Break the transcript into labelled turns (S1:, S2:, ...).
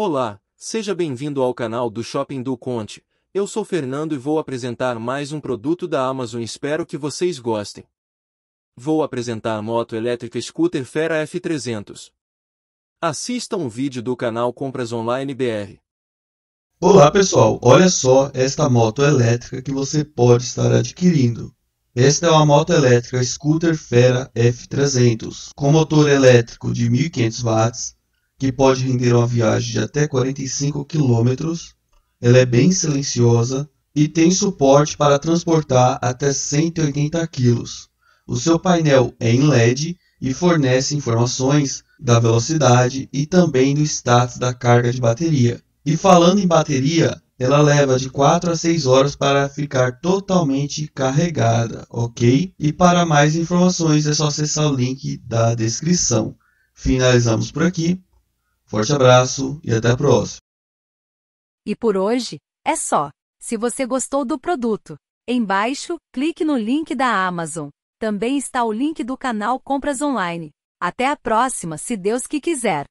S1: Olá, seja bem-vindo ao canal do Shopping do Conte. Eu sou Fernando e vou apresentar mais um produto da Amazon espero que vocês gostem. Vou apresentar a moto elétrica Scooter Fera F300. Assista um vídeo do canal Compras Online BR. Olá pessoal, olha só esta moto
S2: elétrica que você pode estar adquirindo.
S1: Esta é uma moto elétrica
S2: Scooter Fera F300, com motor elétrico de 1500 watts, que pode render uma viagem de até 45 km. Ela é bem silenciosa e tem suporte para transportar até 180 kg. O seu painel é em LED e fornece informações da velocidade e também do status da carga de bateria. E falando em bateria, ela leva de 4 a 6 horas para ficar totalmente carregada, ok? E para mais informações é só acessar o link da descrição. Finalizamos por aqui. Forte abraço e até a próxima.
S3: E por hoje, é só. Se você gostou do produto, embaixo, clique no link da Amazon. Também está o link do canal Compras Online. Até a próxima, se Deus que quiser.